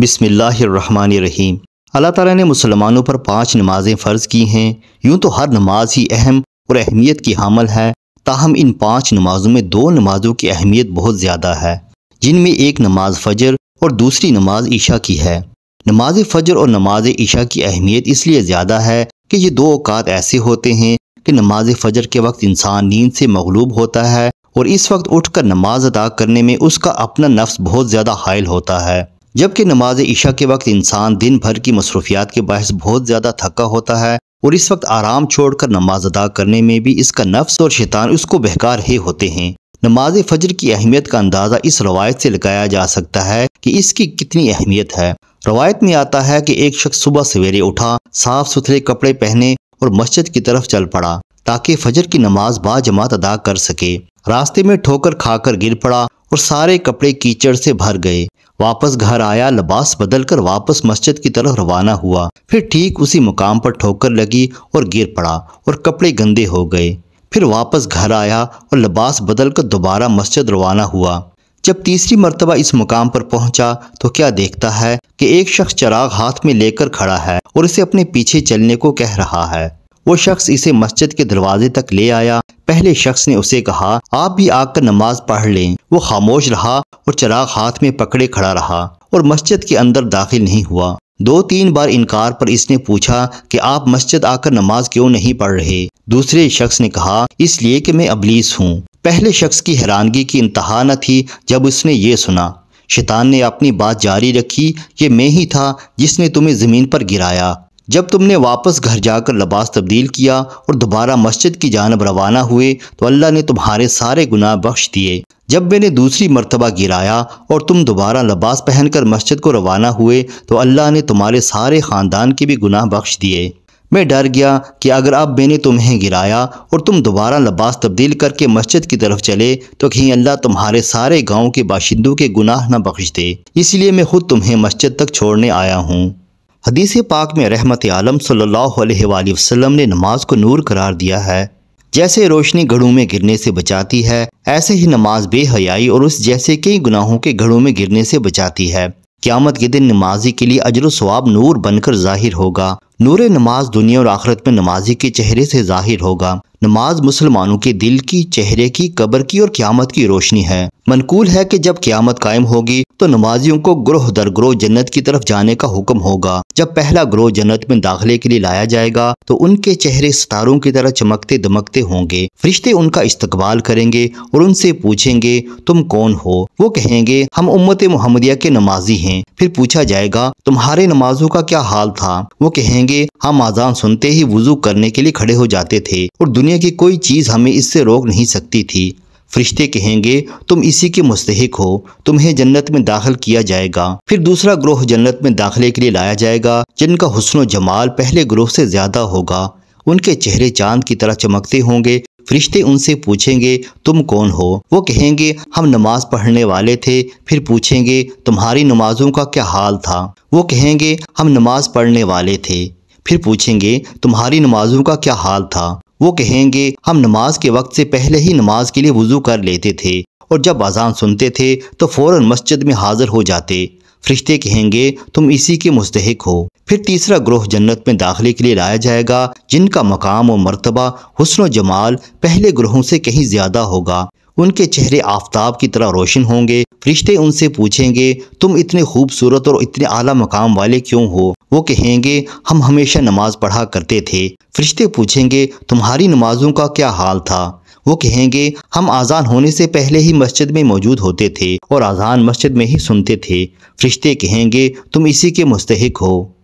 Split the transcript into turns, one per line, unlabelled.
रहीम अल्लाह ताला ने मुसलमानों पर पांच नमाजें फ़र्ज़ की हैं यूं तो हर नमाज ही अहम और अहमियत की हामल है ताहम इन पांच नमाजों में दो नमाजों की अहमियत बहुत ज़्यादा है जिनमें एक नमाज फ़जर और दूसरी नमाज ईशा की है नमाज फ़जर और नमाज ईशा की अहमियत इसलिए ज़्यादा है कि ये दो अवकात ऐसे होते हैं कि नमाज फ़जर के वक्त इंसान नींद से मगलूब होता है और इस वक्त उठकर नमाज अदा करने में उसका अपना नफ्स बहुत ज़्यादा हायल होता है जबकि नमाज ईशा के वक्त इंसान दिन भर की मसरूफियात के बायस बहुत ज़्यादा थका होता है और इस वक्त आराम छोड़कर नमाज अदा करने में भी इसका नफ्स और शैतान उसको बहका रहे होते हैं नमाज फजर की अहमियत का अंदाज़ा इस रवायत से लगाया जा सकता है कि इसकी कितनी अहमियत है रवायत में आता है कि एक शख्स सुबह सवेरे उठा साफ सुथरे कपड़े पहने और मस्जिद की तरफ चल पड़ा ताकि फजर की नमाज बाजमात अदा कर सके रास्ते में ठोकर खाकर गिर पड़ा और सारे कपड़े कीचड़ से भर गए वापस घर आया लबास बदल कर वापस मस्जिद की तरफ रवाना हुआ फिर ठीक उसी मुकाम पर ठोकर लगी और गिर पड़ा और कपड़े गंदे हो गए फिर वापस घर आया और लबास बदल कर दोबारा मस्जिद रवाना हुआ जब तीसरी मरतबा इस मुकाम पर पहुंचा तो क्या देखता है कि एक शख्स चराग हाथ में लेकर खड़ा है और इसे अपने पीछे चलने को कह रहा है वो शख्स इसे मस्जिद के दरवाजे तक ले आया पहले शख्स ने उसे कहा आप भी आकर नमाज पढ़ लें वो खामोश रहा और चिराग हाथ में पकड़े खड़ा रहा और मस्जिद के अंदर दाखिल नहीं हुआ दो तीन बार इनकार पर इसने पूछा कि आप मस्जिद आकर नमाज क्यों नहीं पढ़ रहे दूसरे शख्स ने कहा इसलिए कि मैं अबलीस हूँ पहले शख्स की हैरानगी की इंतहा न थी जब उसने ये सुना शैतान ने अपनी बात जारी रखी ये मैं ही था जिसने तुम्हें ज़मीन पर गिराया जब तुमने वापस घर जाकर लबास तब्दील किया और दोबारा मस्जिद की जानब रवाना हुए तो अल्लाह ने तुम्हारे सारे गुनाह बख्श दिए जब मैंने दूसरी मरतबा गिराया और तुम दोबारा लबास पहनकर मस्जिद को रवाना हुए तो अल्लाह ने तुम्हारे सारे ख़ानदान के भी गुनाह बख्श दिए मैं डर गया कि अगर अब मैंने तुम्हें गिराया और तुम दोबारा लबास तब्दील करके मस्जिद की तरफ चले तो कहीं अल्लाह तुम्हारे सारे गांव के बाशिंदों के गुनाह न बख्श दे इसलिए मैं खुद तुम्हें मस्जिद तक छोड़ने आया हूँ हदीस पाक में रहमत आलम सल्लल्लाहु वसलम ने नमाज को नूर करार दिया है जैसे रोशनी घड़ों में गिरने से बचाती है ऐसे ही नमाज बेहयाई और उस जैसे कई गुनाहों के घड़ों में गिरने से बचाती है क्यामत के दिन नमाजी के लिए अजर स्वाब नूर बनकर जाहिर होगा नूर नमाज दुनिया और आखरत में नमाजी के चेहरे से जाहिर होगा नमाज मुसलमानों के दिल की चेहरे की कब्र की और क्यामत की रोशनी है मनकूल है कि जब क्यामत कायम होगी तो नमाजियों को ग्रोह दर ग्रोह जन्नत की तरफ जाने का हुक्म होगा जब पहला ग्रोह जन्नत में दाखिले के लिए लाया जाएगा तो उनके चेहरे सितारों की तरह चमकते दमकते होंगे फरिश्ते उनका इस्तकबाल करेंगे और उनसे पूछेंगे तुम कौन हो वो कहेंगे हम उम्मत मोहम्मदिया के नमाजी हैं फिर पूछा जाएगा तुम्हारे नमाजों का क्या हाल था वो कहेंगे हम आजान सुनते ही वजू करने के लिए खड़े हो जाते थे और दुनिया दुनिया की कोई चीज़ हमें इससे रोक नहीं सकती थी फरिश्ते कहेंगे तुम इसी के मुस्तक हो तुम्हें जन्नत में दाखिल किया जाएगा फिर दूसरा ग्रोह जन्नत में दाखिले के लिए लाया जाएगा जिनका हुसन जमाल पहले ग्रोह से ज़्यादा होगा उनके चेहरे चांद की तरह चमकते होंगे फरिश्ते उनसे पूछेंगे तुम कौन हो वो कहेंगे हम नमाज पढ़ने वाले थे फिर पूछेंगे तुम्हारी नमाजों का क्या हाल था वो कहेंगे हम नमाज पढ़ने वाले थे फिर पूछेंगे तुम्हारी नमाजों का क्या हाल था वो कहेंगे हम नमाज के वक्त से पहले ही नमाज के लिए वजू कर लेते थे और जब अजान सुनते थे तो फ़ौर मस्जिद में हाजिर हो जाते फरिश्ते कहेंगे तुम इसी के मुस्तक हो फिर तीसरा ग्रोह जन्नत में दाखिले के लिए लाया जाएगा जिनका मकाम और मरतबा हसन जमाल पहले ग्रोहों से कहीं ज़्यादा होगा उनके चेहरे आफ्ताब की तरह रोशन होंगे फरिश्ते उनसे पूछेंगे तुम इतने खूबसूरत और इतने आला मकाम वाले क्यों हो वो कहेंगे हम हमेशा नमाज पढ़ा करते थे फरिश्ते पूछेंगे तुम्हारी नमाजों का क्या हाल था वो कहेंगे हम आज़ान होने से पहले ही मस्जिद में मौजूद होते थे और आज़ान मस्जिद में ही सुनते थे फरिश्ते कहेंगे तुम इसी के मुस्तक हो